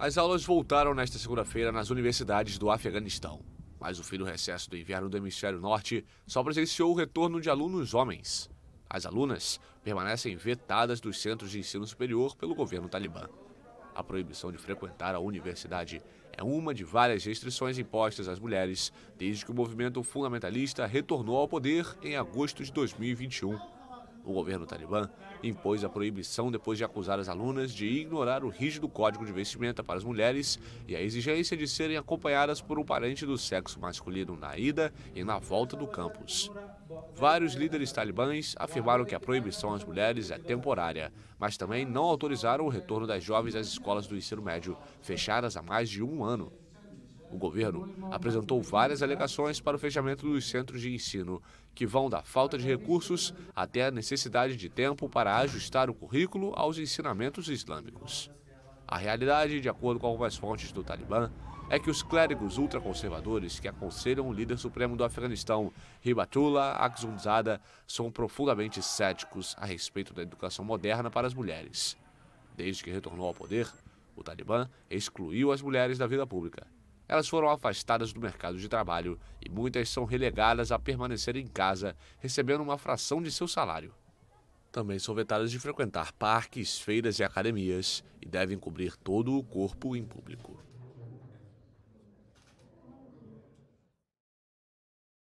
As aulas voltaram nesta segunda-feira nas universidades do Afeganistão, mas o fim do recesso do inverno do hemisfério norte só presenciou o retorno de alunos homens. As alunas permanecem vetadas dos centros de ensino superior pelo governo talibã. A proibição de frequentar a universidade é uma de várias restrições impostas às mulheres desde que o movimento fundamentalista retornou ao poder em agosto de 2021. O governo talibã impôs a proibição depois de acusar as alunas de ignorar o rígido código de vestimenta para as mulheres e a exigência de serem acompanhadas por um parente do sexo masculino na ida e na volta do campus. Vários líderes talibãs afirmaram que a proibição às mulheres é temporária, mas também não autorizaram o retorno das jovens às escolas do ensino médio, fechadas há mais de um ano. O governo apresentou várias alegações para o fechamento dos centros de ensino, que vão da falta de recursos até a necessidade de tempo para ajustar o currículo aos ensinamentos islâmicos. A realidade, de acordo com algumas fontes do Talibã, é que os clérigos ultraconservadores que aconselham o líder supremo do Afeganistão, Hibatullah Akhundzada, são profundamente céticos a respeito da educação moderna para as mulheres. Desde que retornou ao poder, o Talibã excluiu as mulheres da vida pública elas foram afastadas do mercado de trabalho e muitas são relegadas a permanecer em casa, recebendo uma fração de seu salário. Também são vetadas de frequentar parques, feiras e academias e devem cobrir todo o corpo em público.